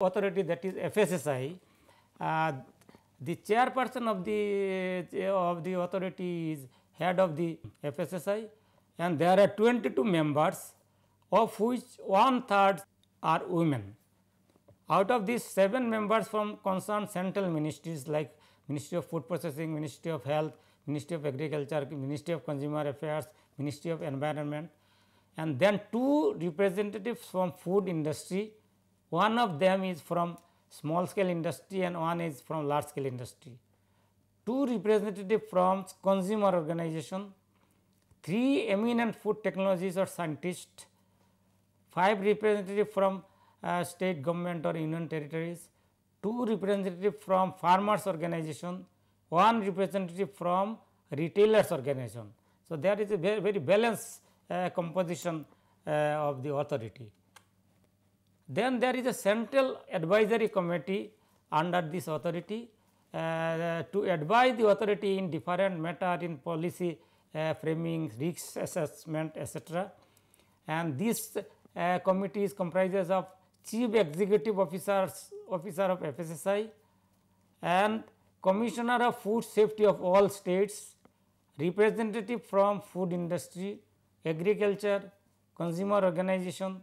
authority that is FSSI, uh, the chairperson of the, of the authority is head of the FSSI and there are 22 members of which one third are women. Out of these 7 members from concerned central ministries like Ministry of Food Processing, Ministry of Health, Ministry of Agriculture, Ministry of Consumer Affairs, Ministry of Environment and then 2 representatives from food industry one of them is from small scale industry and one is from large scale industry. Two representative from consumer organization, three eminent food technologists or scientists, five representative from uh, state government or union territories, two representative from farmers organization, one representative from retailers organization. So, there is a very, very balanced uh, composition uh, of the authority. Then there is a central advisory committee under this authority uh, to advise the authority in different matter in policy uh, framing, risk assessment etc. And this uh, committee is comprises of chief executive officers officer of FSSI and commissioner of food safety of all states, representative from food industry, agriculture, consumer organization,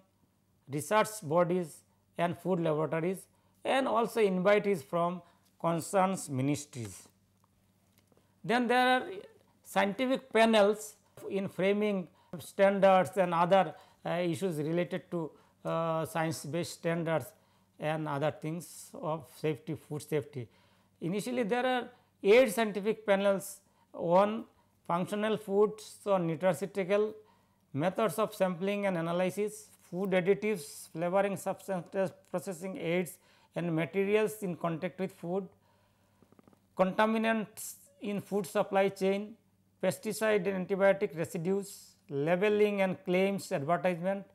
research bodies and food laboratories and also invitees from concerns ministries. Then there are scientific panels in framing standards and other uh, issues related to uh, science based standards and other things of safety food safety. Initially there are 8 scientific panels on functional foods or nutraceutical methods of sampling and analysis, food additives, flavoring substances, processing aids and materials in contact with food, contaminants in food supply chain, pesticide and antibiotic residues, labeling and claims advertisement,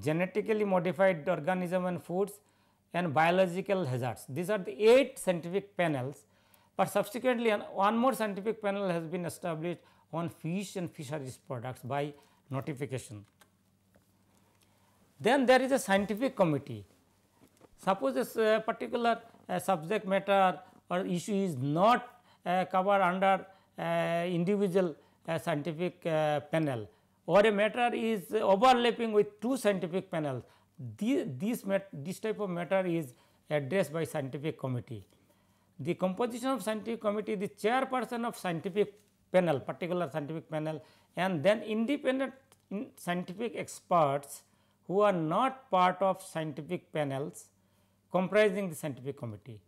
genetically modified organism and foods and biological hazards. These are the 8 scientific panels, but subsequently one more scientific panel has been established on fish and fisheries products by notification. Then there is a scientific committee. Suppose this uh, particular uh, subject matter or issue is not uh, covered under individual scientific panel or a matter is overlapping with two scientific panels, this, this, this type of matter is addressed by scientific committee. The composition of scientific committee, the chairperson of scientific panel, particular scientific panel and then independent mm, scientific experts who are not part of scientific panels comprising the scientific committee.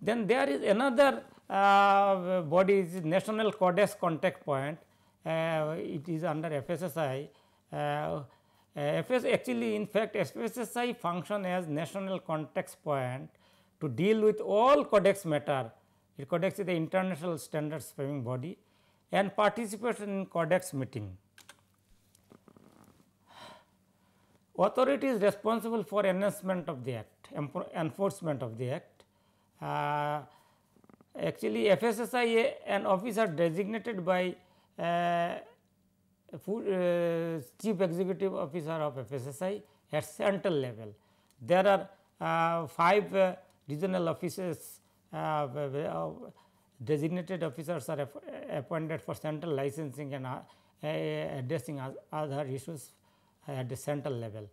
Then there is another uh, body is National Codex Contact Point, uh, it is under FSSI. Uh, uh FS actually in fact FSSI function as national context point to deal with all codex matter. It codex is the international standards framing body and participation in codex meeting. Authority is responsible for enforcement of the act, enforcement of the act. Uh, actually, FSSI, an officer designated by uh, food, uh, chief executive officer of FSSI at central level. There are uh, five uh, regional offices uh, designated officers are appointed for central licensing and addressing other issues at the central level.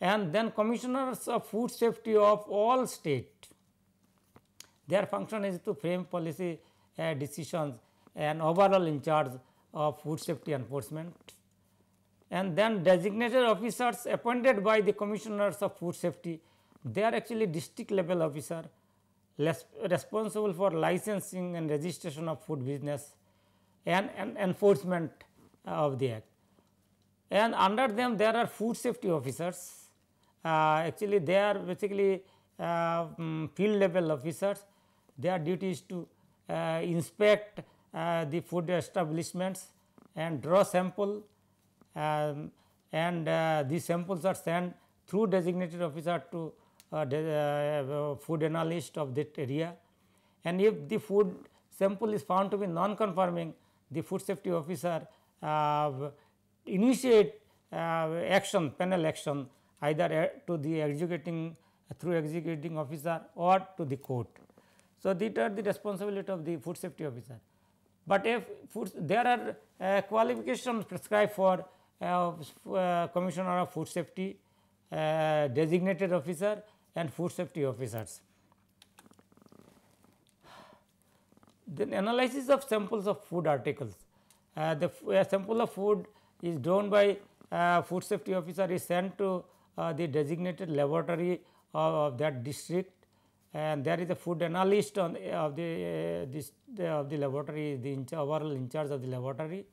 And then commissioners of food safety of all state, their function is to frame policy uh, decisions and overall in charge of food safety enforcement. And then designated officers appointed by the commissioners of food safety, they are actually district level officer responsible for licensing and registration of food business and, and enforcement of the act and under them there are food safety officers. Uh, actually, they are basically um, field level officers. Their duty is to uh, inspect uh, the food establishments and draw sample um, and these samples are sent through designated officer to the, food analyst of that area and if the food sample is found to be non-conforming the food safety officer uh, initiate uh, action penal action either to the executing through executing officer or to the court. So, these are the responsibility of the food safety officer. But if food, there are uh, qualifications prescribed for uh, uh, commissioner of food safety, uh, designated officer and food safety officers. Then analysis of samples of food articles. Uh, the sample of food is drawn by uh, food safety officer is sent to uh, the designated laboratory of, of, that district and there is a food analyst on of the uh, this the, of the laboratory the in overall in charge of the laboratory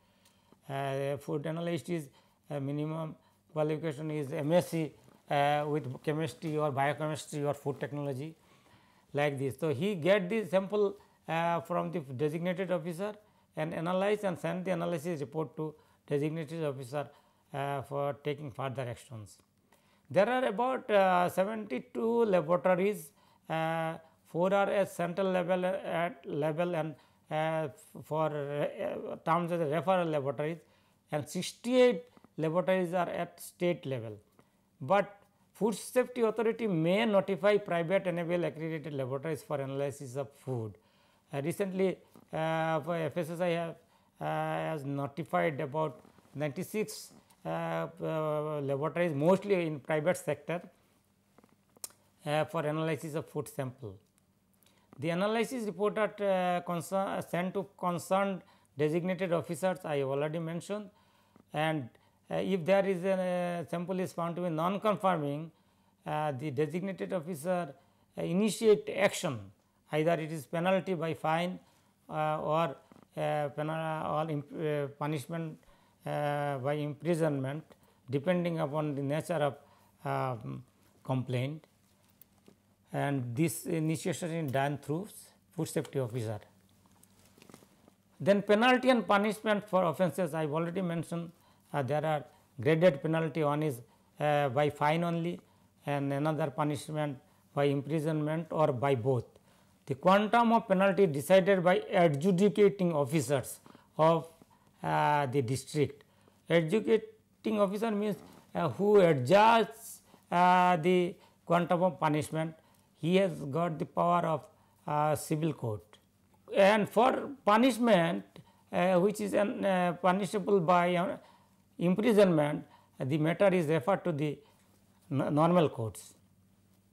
uh, food analyst is uh, minimum qualification is msc uh, with chemistry or biochemistry or food technology like this so he get the sample from the designated officer and analyze and send the analysis report to designated officer uh, for taking further actions. There are about uh, 72 laboratories, uh, 4 are at central level uh, at level and uh, for uh, terms as referral laboratories and 68 laboratories are at state level. But Food Safety Authority may notify private enabled accredited laboratories for analysis of food. recently, for FSSI have uh, has notified about 96 uh, uh, laboratories mostly in private sector for analysis of food sample. The analysis report are concern, sent to concerned designated officers I already mentioned and uh, if there is a uh, sample is found to be non-conforming, uh, the designated officer initiate action either it is penalty by fine or uh, all uh, punishment uh, by imprisonment depending upon the nature of um, complaint and this initiation is done through food safety officer. Then penalty and punishment for offences I have already mentioned uh, there are graded penalty one is uh, by fine only and another punishment by imprisonment or by both. The quantum of penalty decided by adjudicating officers of uh, the district. Adjudicating officer means uh, who adjusts uh, the quantum of punishment. He has got the power of uh, civil court. And for punishment, uh, which is an, uh, punishable by imprisonment, the matter is referred to the normal courts.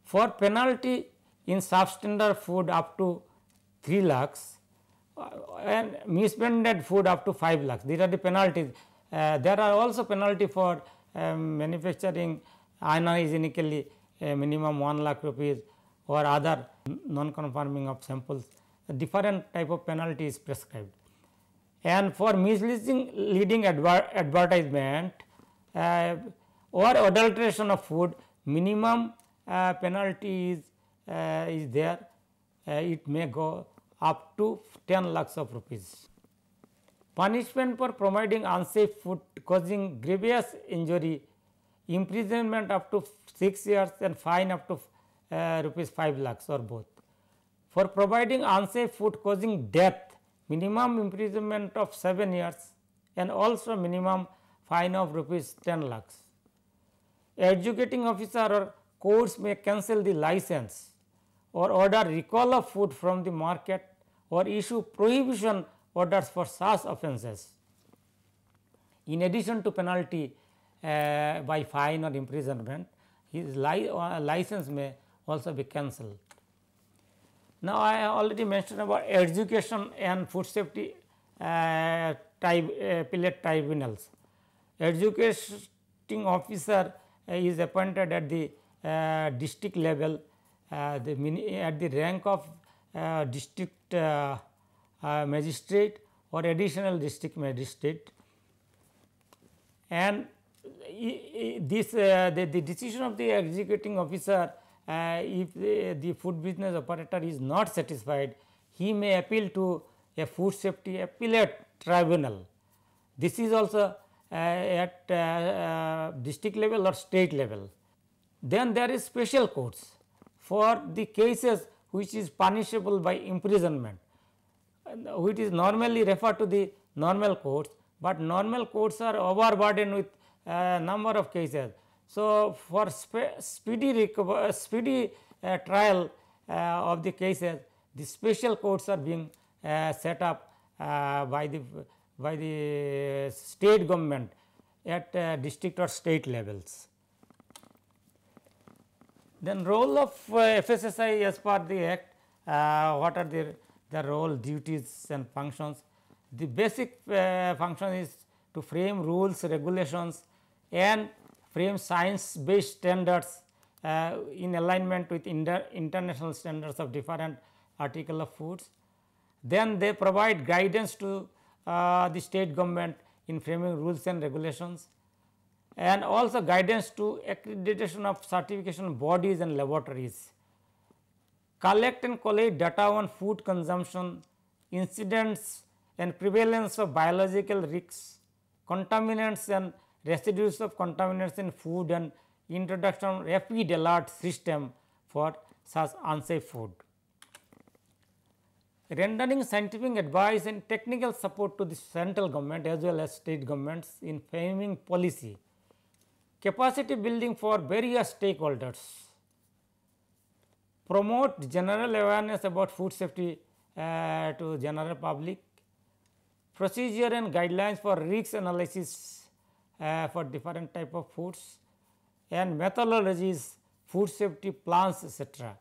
For penalty in substandard food up to 3 lakhs uh, and misbranded food up to 5 lakhs. These are the penalties. Uh, there are also penalty for um, manufacturing anion uh, minimum 1 lakh rupees or other non-conforming of samples. A different type of penalty is prescribed. And for misleading leading adver advertisement uh, or adulteration of food, minimum uh, penalty is uh, is there, uh, it may go up to 10 lakhs of rupees. Punishment for providing unsafe food causing grievous injury, imprisonment up to 6 years and fine up to uh, rupees 5 lakhs or both. For providing unsafe food causing death, minimum imprisonment of 7 years and also minimum fine of rupees 10 lakhs. Educating officer or course may cancel the license or order recall of food from the market or issue prohibition orders for such offences. In addition to penalty uh, by fine or imprisonment, his li uh, license may also be cancelled. Now, I already mentioned about education and food safety uh, type, uh, pilot tribunals. Educating officer uh, is appointed at the uh, district level uh, the mini at the rank of uh, district uh, magistrate or additional district magistrate and this the, the decision of the executing officer if the, the food business operator is not satisfied he may appeal to a food safety appellate tribunal. This is also uh, at uh, uh, district level or state level. Then there is special courts for the cases which is punishable by imprisonment, which is normally referred to the normal courts, but normal courts are overburdened with uh, number of cases. So, for spe speedy, recover, uh, speedy uh, trial uh, of the cases, the special courts are being uh, set up uh, by the by the state government at district or state levels. Then role of uh, FSSI as per the act, uh, what are the, their role duties and functions. The basic uh, function is to frame rules, regulations and frame science based standards uh, in alignment with international standards of different article of foods. Then they provide guidance to uh, the state government in framing rules and regulations and also guidance to accreditation of certification bodies and laboratories. Collect and collate data on food consumption, incidence and prevalence of biological risks, contaminants and residues of contaminants in food and introduction of rapid alert system for such unsafe food. Rendering scientific advice and technical support to the central government as well as state governments in framing policy capacity building for various stakeholders, promote general awareness about food safety uh, to general public, procedure and guidelines for risk analysis uh, for different type of foods and methodologies, food safety plans etc.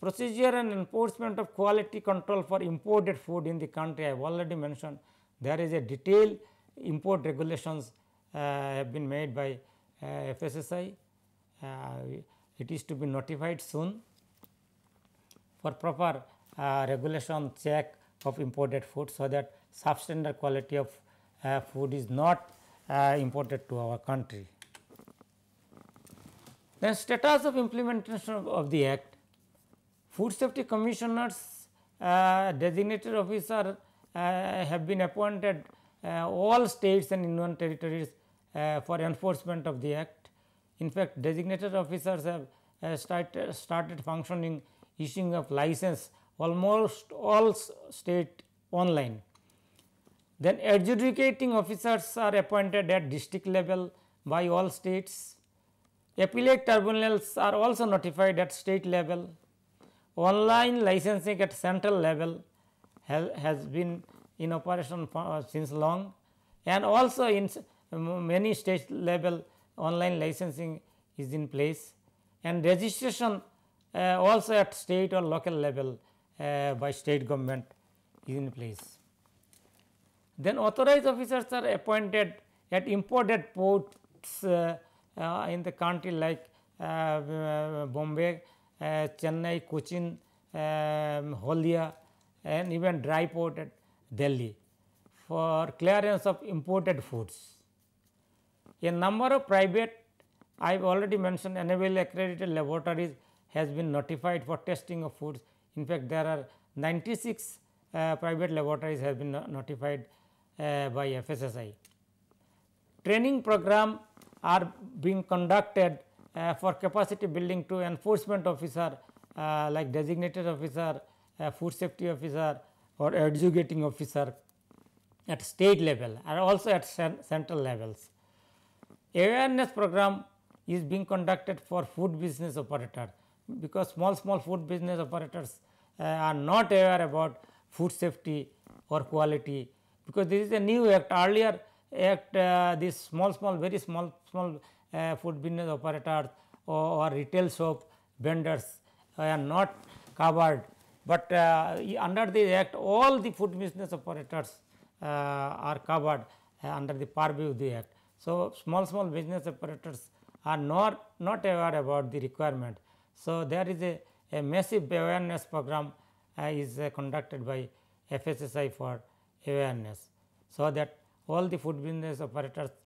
Procedure and enforcement of quality control for imported food in the country I have already mentioned there is a detailed import regulations uh, have been made by uh, FSSI, uh, it is to be notified soon for proper uh, regulation check of imported food. So, that substandard quality of food is not imported to our country. Then status of implementation of, of the act, food safety commissioners uh, designated officer uh, have been appointed uh, all states and union territories uh, for enforcement of the act. In fact, designated officers have uh, started, started functioning issuing of license almost all state online. Then adjudicating officers are appointed at district level by all states. Appellate tribunals are also notified at state level. Online licensing at central level has, has been in operation for, uh, since long and also in many state level online licensing is in place and registration uh, also at state or local level uh, by state government is in place. Then authorized officers are appointed at imported ports uh, in the country like Bombay, Chennai, Cochin, um, Holia and even dry port at Delhi for clearance of imported foods. A number of private, I have already mentioned NABL accredited laboratories has been notified for testing of foods. In fact, there are 96 uh, private laboratories have been notified uh, by FSSI. Training program are being conducted uh, for capacity building to enforcement officer uh, like designated officer, uh, food safety officer or adjudicating officer at state level and also at central levels. Awareness program is being conducted for food business operator because small small food business operators uh, are not aware about food safety or quality because this is a new act earlier act uh, this small small very small small uh, food business operators or, or retail shop vendors uh, are not covered but uh, under this act all the food business operators uh, are covered uh, under the purview of the act. So, small small business operators are not, not aware about the requirement. So, there is a, a massive awareness program uh, is uh, conducted by FSSI for awareness. So, that all the food business operators